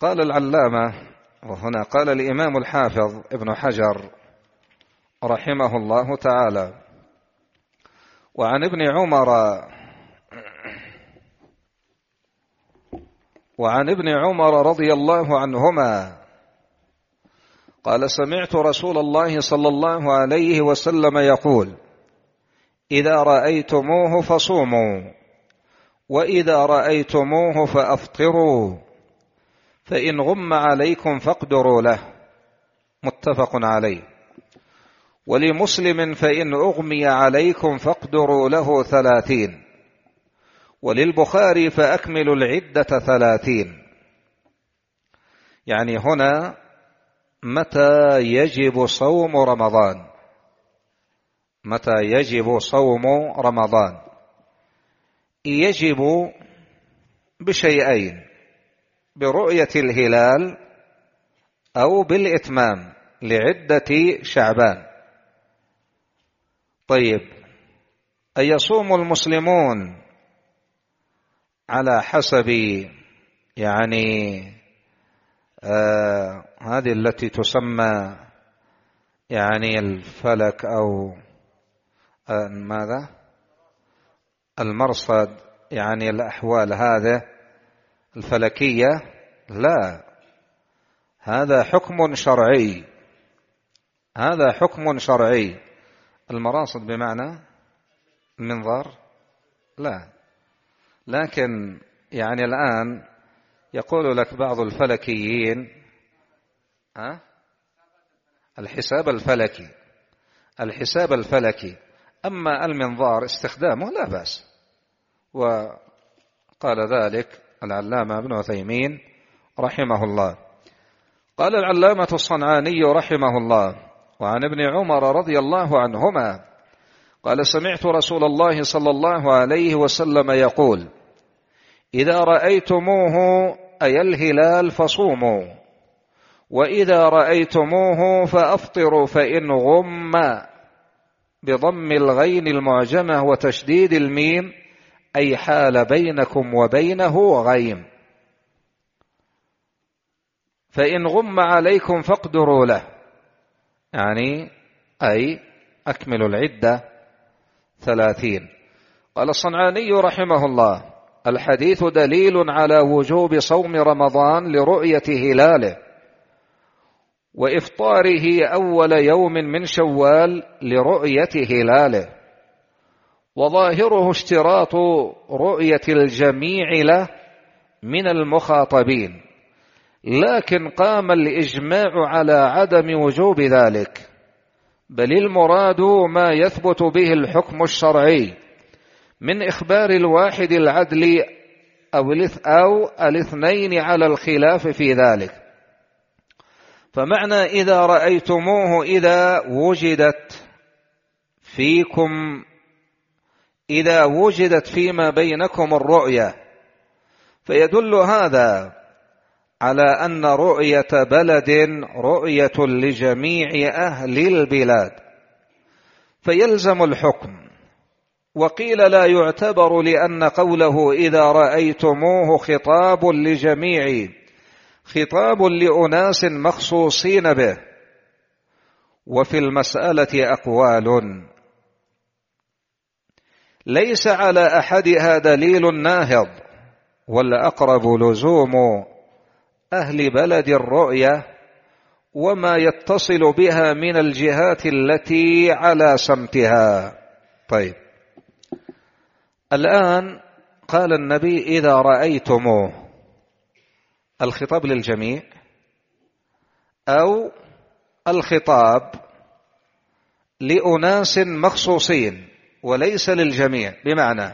قال العلامة وهنا قال الإمام الحافظ ابن حجر رحمه الله تعالى وعن ابن عمر وعن ابن عمر رضي الله عنهما قال سمعت رسول الله صلى الله عليه وسلم يقول إذا رأيتموه فصوموا وإذا رأيتموه فأفطروا فإن غم عليكم فاقدروا له متفق عليه ولمسلم فإن أغمي عليكم فاقدروا له ثلاثين وللبخاري فأكملوا العدة ثلاثين يعني هنا متى يجب صوم رمضان متى يجب صوم رمضان يجب بشيئين برؤية الهلال أو بالإتمام لعدة شعبان طيب أن يصوم المسلمون على حسب يعني آه هذه التي تسمى يعني الفلك أو آه ماذا المرصد يعني الأحوال هذه الفلكية لا هذا حكم شرعي هذا حكم شرعي المراصد بمعنى المنظار لا لكن يعني الآن يقول لك بعض الفلكيين ها الحساب الفلكي الحساب الفلكي أما المنظار استخدامه لا بأس وقال ذلك العلامة ابن عثيمين رحمه الله قال العلامة الصنعاني رحمه الله وعن ابن عمر رضي الله عنهما قال سمعت رسول الله صلى الله عليه وسلم يقول إذا رأيتموه أي الهلال فصوموا وإذا رأيتموه فأفطروا فإن غم بضم الغين المعجمة وتشديد الميم أي حال بينكم وبينه غيم فإن غم عليكم فاقدروا له يعني أي أكمل العدة ثلاثين قال الصنعاني رحمه الله الحديث دليل على وجوب صوم رمضان لرؤية هلاله وإفطاره أول يوم من شوال لرؤية هلاله وظاهره اشتراط رؤية الجميع له من المخاطبين لكن قام الإجماع على عدم وجوب ذلك بل المراد ما يثبت به الحكم الشرعي من إخبار الواحد العدل أو, أو الاثنين على الخلاف في ذلك فمعنى إذا رأيتموه إذا وجدت فيكم إذا وجدت فيما بينكم الرؤية فيدل هذا على أن رؤية بلد رؤية لجميع أهل البلاد فيلزم الحكم وقيل لا يعتبر لأن قوله إذا رأيتموه خطاب لجميع خطاب لأناس مخصوصين به وفي المسألة أقوال ليس على احدها دليل ناهض والاقرب لزوم اهل بلد الرؤيه وما يتصل بها من الجهات التي على سمتها طيب الان قال النبي اذا رايتموه الخطاب للجميع او الخطاب لاناس مخصوصين وليس للجميع بمعنى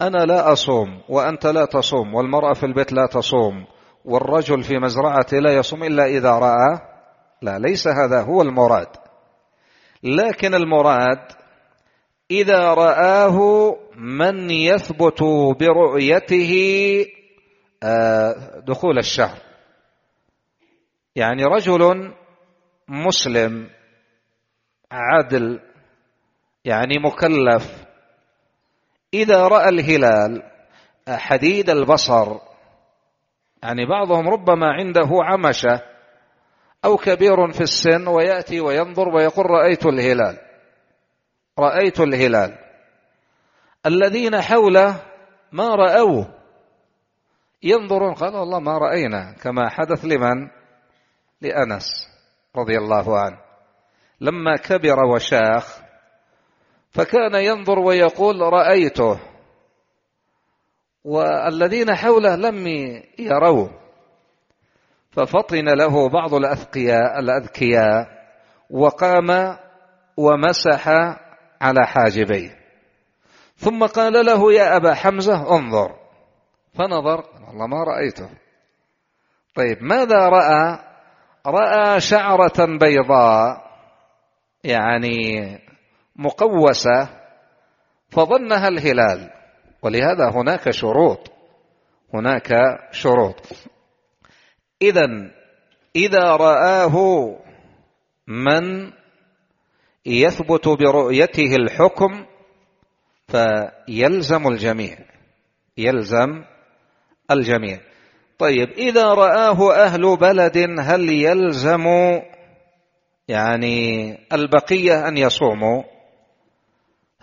أنا لا أصوم وأنت لا تصوم والمرأة في البيت لا تصوم والرجل في مزرعته لا يصوم إلا إذا رأى لا ليس هذا هو المراد لكن المراد إذا رآه من يثبت برؤيته آه، دخول الشهر يعني رجل مسلم عدل يعني مكلف إذا رأى الهلال حديد البصر يعني بعضهم ربما عنده عمشة أو كبير في السن ويأتي وينظر ويقول رأيت الهلال رأيت الهلال الذين حوله ما رأوه ينظرون قال والله ما رأينا كما حدث لمن لأنس رضي الله عنه لما كبر وشاخ فكان ينظر ويقول رأيته والذين حوله لم يروه ففطن له بعض الأذقياء الأذكياء وقام ومسح على حاجبيه ثم قال له يا أبا حمزة انظر فنظر والله ما رأيته طيب ماذا رأى رأى شعرة بيضاء يعني مقوسة فظنها الهلال ولهذا هناك شروط هناك شروط إذا إذا رآه من يثبت برؤيته الحكم فيلزم الجميع يلزم الجميع طيب إذا رآه أهل بلد هل يلزم يعني البقية أن يصوموا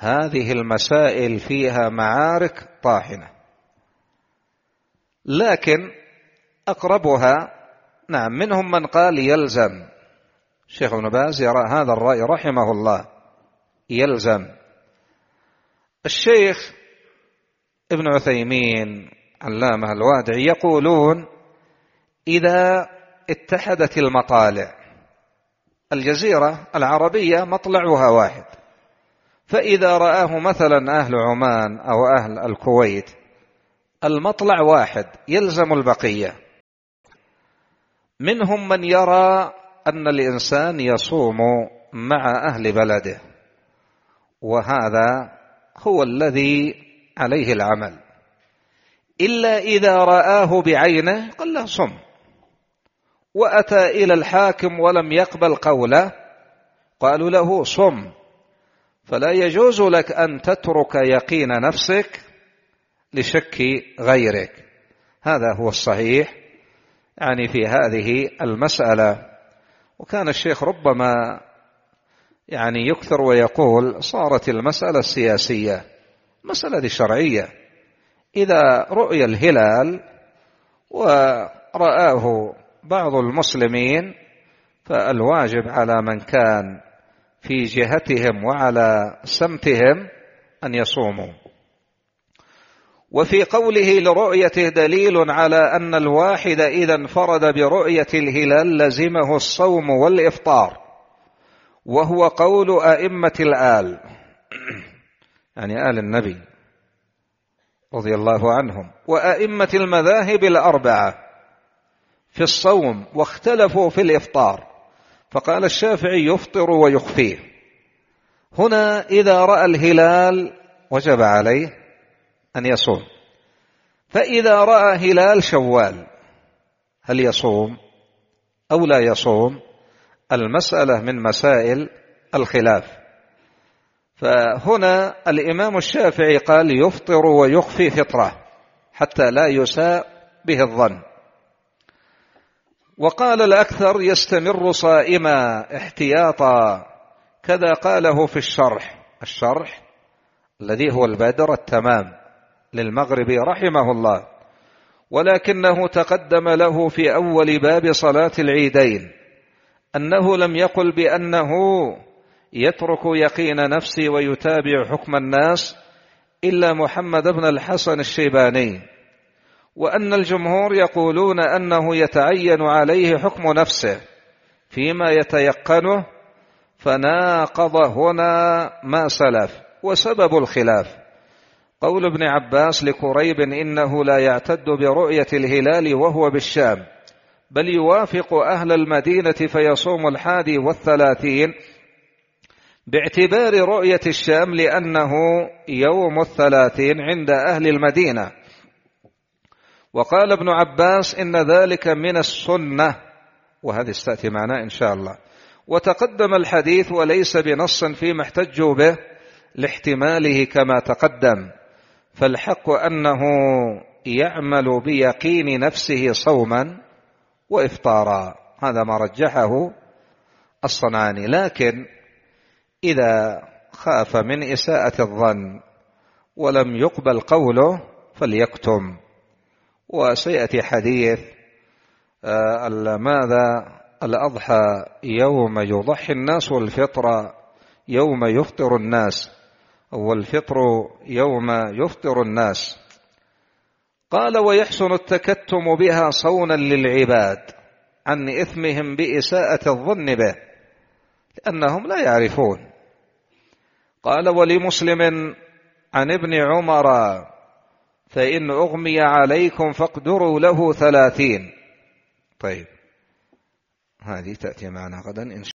هذه المسائل فيها معارك طاحنة لكن أقربها نعم منهم من قال يلزم شيخ ابن باز يرى هذا الرأي رحمه الله يلزم الشيخ ابن عثيمين علامة الوادعي يقولون إذا اتحدت المطالع الجزيرة العربية مطلعها واحد فإذا رآه مثلا أهل عمان أو أهل الكويت المطلع واحد يلزم البقية منهم من يرى أن الإنسان يصوم مع أهل بلده وهذا هو الذي عليه العمل إلا إذا رآه بعينه قال له صم وأتى إلى الحاكم ولم يقبل قوله قالوا له صم فلا يجوز لك أن تترك يقين نفسك لشك غيرك هذا هو الصحيح يعني في هذه المسألة وكان الشيخ ربما يعني يكثر ويقول صارت المسألة السياسية مسألة شرعية إذا رؤي الهلال ورآه بعض المسلمين فالواجب على من كان في جهتهم وعلى سمتهم أن يصوموا وفي قوله لرؤيته دليل على أن الواحد إذا انفرد برؤية الهلال لزمه الصوم والإفطار وهو قول أئمة الآل يعني آل النبي رضي الله عنهم وأئمة المذاهب الأربعة في الصوم واختلفوا في الإفطار فقال الشافعي يفطر ويخفيه هنا إذا رأى الهلال وجب عليه أن يصوم فإذا رأى هلال شوال هل يصوم أو لا يصوم المسألة من مسائل الخلاف فهنا الإمام الشافعي قال يفطر ويخفي فطره حتى لا يساء به الظن وقال الأكثر يستمر صائما احتياطا كذا قاله في الشرح الشرح الذي هو البدر التمام للمغربي رحمه الله ولكنه تقدم له في أول باب صلاة العيدين أنه لم يقل بأنه يترك يقين نفسي ويتابع حكم الناس إلا محمد بن الحسن الشيباني وأن الجمهور يقولون أنه يتعين عليه حكم نفسه فيما يتيقنه فناقض هنا ما سلف وسبب الخلاف قول ابن عباس لكريب إنه لا يعتد برؤية الهلال وهو بالشام بل يوافق أهل المدينة فيصوم الحادي والثلاثين باعتبار رؤية الشام لأنه يوم الثلاثين عند أهل المدينة وقال ابن عباس إن ذلك من السنة وهذه ستأتي معنا إن شاء الله وتقدم الحديث وليس بنص فيما احتجوا به لاحتماله كما تقدم فالحق أنه يعمل بيقين نفسه صوما وإفطارا هذا ما رجحه الصنعاني لكن إذا خاف من إساءة الظن ولم يقبل قوله فليكتم وسيأتي حديث آه، ماذا الأضحى يوم يضحي الناس والفطر يوم يفطر الناس والفطر يوم يفطر الناس قال ويحسن التكتم بها صونا للعباد عن إثمهم بإساءة الظن به لأنهم لا يعرفون قال ولمسلم عن ابن عمر فإن أغمي عليكم فاقدروا له ثلاثين طيب هذه تأتي معنا غدا إن شاء